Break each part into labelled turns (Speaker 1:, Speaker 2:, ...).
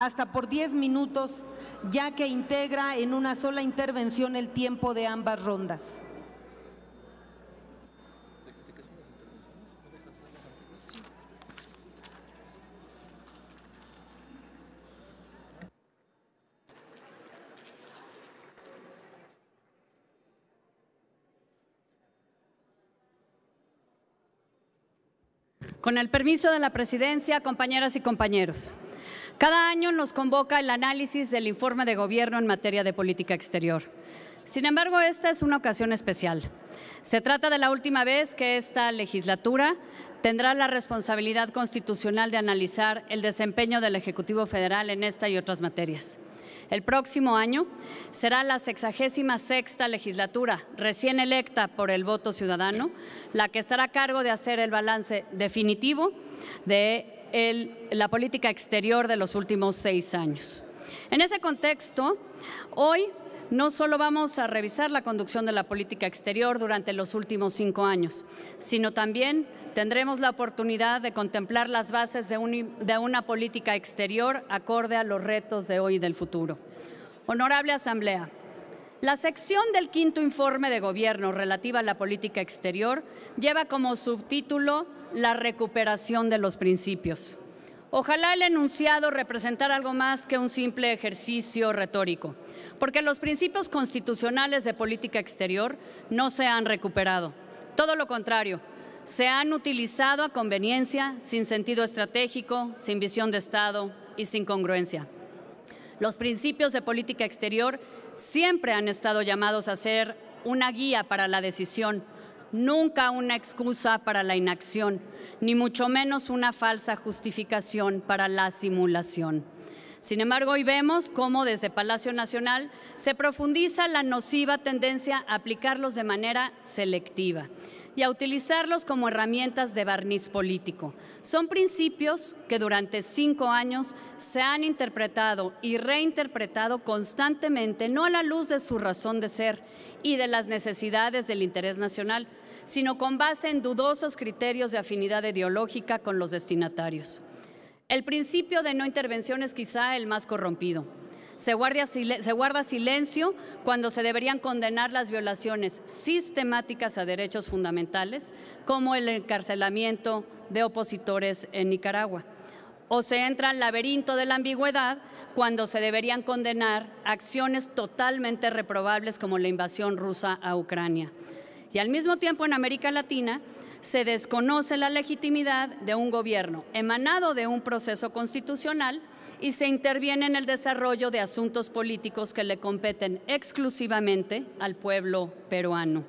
Speaker 1: hasta por 10 minutos, ya que integra en una sola intervención el tiempo de ambas rondas. Con el permiso de la presidencia, compañeras y compañeros. Cada año nos convoca el análisis del informe de gobierno en materia de política exterior. Sin embargo, esta es una ocasión especial. Se trata de la última vez que esta legislatura tendrá la responsabilidad constitucional de analizar el desempeño del Ejecutivo Federal en esta y otras materias. El próximo año será la sexagésima sexta legislatura recién electa por el voto ciudadano, la que estará a cargo de hacer el balance definitivo de la política exterior de los últimos seis años. En ese contexto, hoy no solo vamos a revisar la conducción de la política exterior durante los últimos cinco años, sino también tendremos la oportunidad de contemplar las bases de una política exterior acorde a los retos de hoy y del futuro. Honorable Asamblea, la sección del quinto informe de gobierno relativa a la política exterior lleva como subtítulo La recuperación de los principios. Ojalá el enunciado representara algo más que un simple ejercicio retórico, porque los principios constitucionales de política exterior no se han recuperado. Todo lo contrario, se han utilizado a conveniencia, sin sentido estratégico, sin visión de Estado y sin congruencia. Los principios de política exterior siempre han estado llamados a ser una guía para la decisión, nunca una excusa para la inacción, ni mucho menos una falsa justificación para la simulación. Sin embargo, hoy vemos cómo desde Palacio Nacional se profundiza la nociva tendencia a aplicarlos de manera selectiva y a utilizarlos como herramientas de barniz político. Son principios que durante cinco años se han interpretado y reinterpretado constantemente, no a la luz de su razón de ser y de las necesidades del interés nacional, sino con base en dudosos criterios de afinidad ideológica con los destinatarios. El principio de no intervención es quizá el más corrompido se, guarda silencio cuando se deberían condenar las violaciones sistemáticas a derechos fundamentales, como el encarcelamiento de opositores en Nicaragua. O se entra al laberinto de la ambigüedad cuando se deberían condenar acciones totalmente reprobables como la invasión rusa a Ucrania. Y al mismo tiempo en América Latina, se desconoce la legitimidad de un gobierno emanado de un proceso constitucional y se interviene en el desarrollo de asuntos políticos que le competen exclusivamente al pueblo peruano.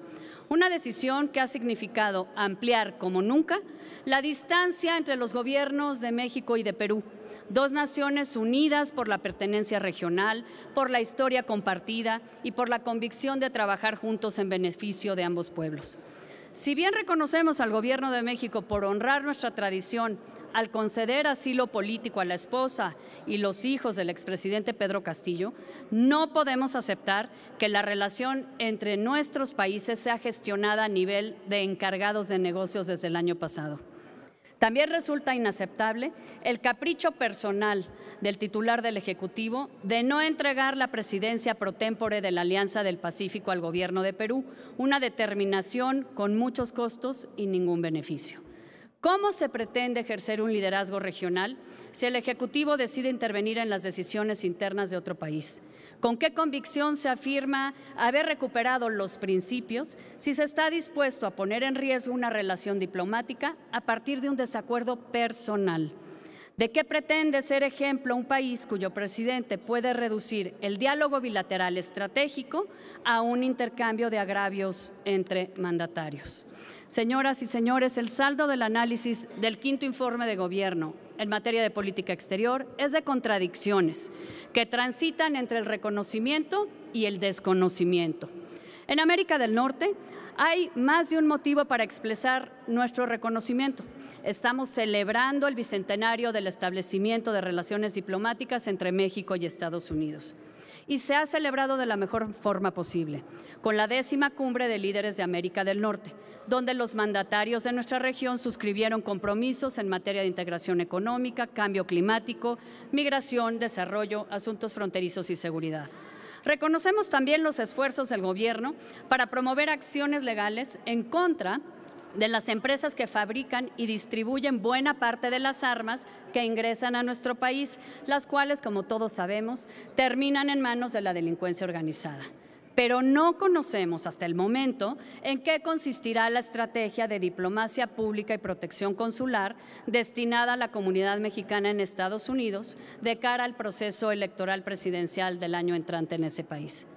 Speaker 1: Una decisión que ha significado ampliar como nunca la distancia entre los gobiernos de México y de Perú, dos naciones unidas por la pertenencia regional, por la historia compartida y por la convicción de trabajar juntos en beneficio de ambos pueblos. Si bien reconocemos al Gobierno de México por honrar nuestra tradición al conceder asilo político a la esposa y los hijos del expresidente Pedro Castillo, no podemos aceptar que la relación entre nuestros países sea gestionada a nivel de encargados de negocios desde el año pasado. También resulta inaceptable el capricho personal del titular del Ejecutivo de no entregar la presidencia pro de la Alianza del Pacífico al gobierno de Perú, una determinación con muchos costos y ningún beneficio. ¿Cómo se pretende ejercer un liderazgo regional si el Ejecutivo decide intervenir en las decisiones internas de otro país? ¿Con qué convicción se afirma haber recuperado los principios si se está dispuesto a poner en riesgo una relación diplomática a partir de un desacuerdo personal? ¿De qué pretende ser ejemplo un país cuyo presidente puede reducir el diálogo bilateral estratégico a un intercambio de agravios entre mandatarios? Señoras y señores, el saldo del análisis del quinto informe de gobierno en materia de política exterior es de contradicciones que transitan entre el reconocimiento y el desconocimiento. En América del Norte hay más de un motivo para expresar nuestro reconocimiento. Estamos celebrando el bicentenario del establecimiento de relaciones diplomáticas entre México y Estados Unidos y se ha celebrado de la mejor forma posible con la décima cumbre de líderes de América del Norte, donde los mandatarios de nuestra región suscribieron compromisos en materia de integración económica, cambio climático, migración, desarrollo, asuntos fronterizos y seguridad. Reconocemos también los esfuerzos del Gobierno para promover acciones legales en contra de las empresas que fabrican y distribuyen buena parte de las armas que ingresan a nuestro país, las cuales, como todos sabemos, terminan en manos de la delincuencia organizada pero no conocemos hasta el momento en qué consistirá la estrategia de diplomacia pública y protección consular destinada a la comunidad mexicana en Estados Unidos de cara al proceso electoral presidencial del año entrante en ese país.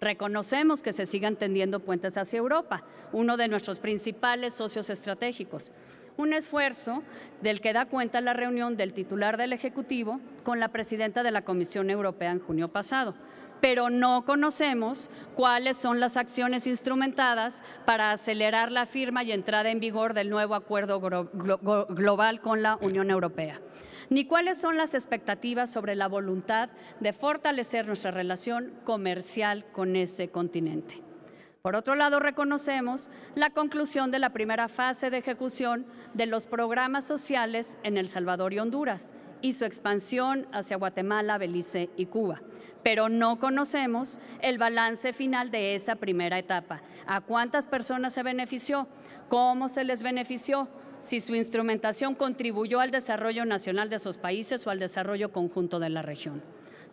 Speaker 1: Reconocemos que se sigan tendiendo puentes hacia Europa, uno de nuestros principales socios estratégicos un esfuerzo del que da cuenta la reunión del titular del Ejecutivo con la presidenta de la Comisión Europea en junio pasado, pero no conocemos cuáles son las acciones instrumentadas para acelerar la firma y entrada en vigor del nuevo acuerdo global con la Unión Europea ni cuáles son las expectativas sobre la voluntad de fortalecer nuestra relación comercial con ese continente. Por otro lado, reconocemos la conclusión de la primera fase de ejecución de los programas sociales en El Salvador y Honduras y su expansión hacia Guatemala, Belice y Cuba. Pero no conocemos el balance final de esa primera etapa. ¿A cuántas personas se benefició? ¿Cómo se les benefició? si su instrumentación contribuyó al desarrollo nacional de esos países o al desarrollo conjunto de la región.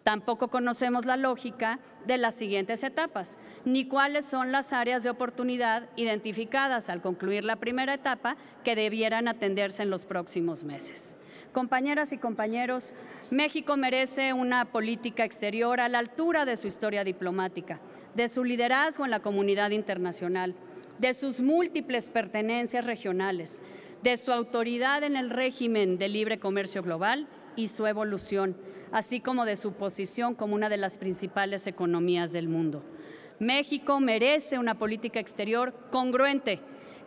Speaker 1: Tampoco conocemos la lógica de las siguientes etapas, ni cuáles son las áreas de oportunidad identificadas al concluir la primera etapa que debieran atenderse en los próximos meses. Compañeras y compañeros, México merece una política exterior a la altura de su historia diplomática, de su liderazgo en la comunidad internacional, de sus múltiples pertenencias regionales, de su autoridad en el régimen de libre comercio global y su evolución así como de su posición como una de las principales economías del mundo. México merece una política exterior congruente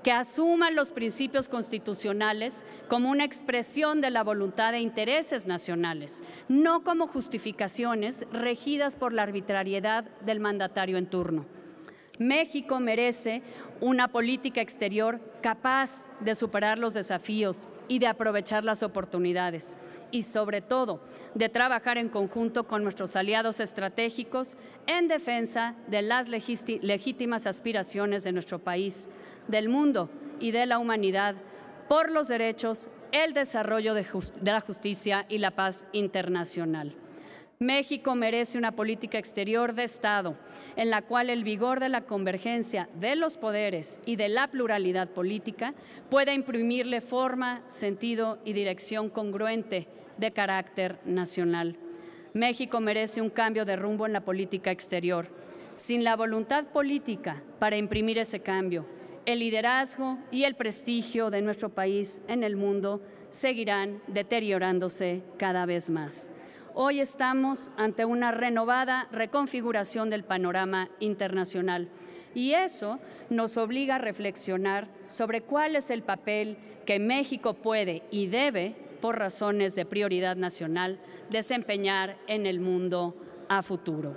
Speaker 1: que asuma los principios constitucionales como una expresión de la voluntad e intereses nacionales, no como justificaciones regidas por la arbitrariedad del mandatario en turno. México merece una política exterior capaz de superar los desafíos y de aprovechar las oportunidades y sobre todo de trabajar en conjunto con nuestros aliados estratégicos en defensa de las legítimas aspiraciones de nuestro país, del mundo y de la humanidad por los derechos, el desarrollo de, la justicia y la paz internacional. México merece una política exterior de Estado en la cual el vigor de la convergencia de los poderes y de la pluralidad política pueda imprimirle forma, sentido y dirección congruente de carácter nacional. México merece un cambio de rumbo en la política exterior. Sin la voluntad política para imprimir ese cambio, el liderazgo y el prestigio de nuestro país en el mundo seguirán deteriorándose cada vez más hoy estamos ante una renovada reconfiguración del panorama internacional. Y eso nos obliga a reflexionar sobre cuál es el papel que México puede y debe, por razones de prioridad nacional, desempeñar en el mundo a futuro.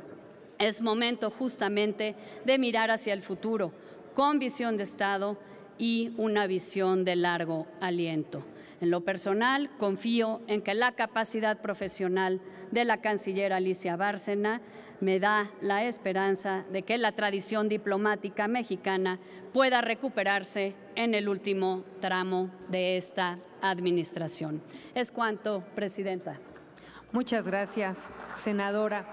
Speaker 1: Es momento justamente de mirar hacia el futuro con visión de Estado y una visión de largo aliento. En lo personal, confío en que la capacidad profesional de la canciller Alicia Bárcena me da la esperanza de que la tradición diplomática mexicana pueda recuperarse en el último tramo de esta administración. Es cuanto, Presidenta. Muchas gracias, senadora.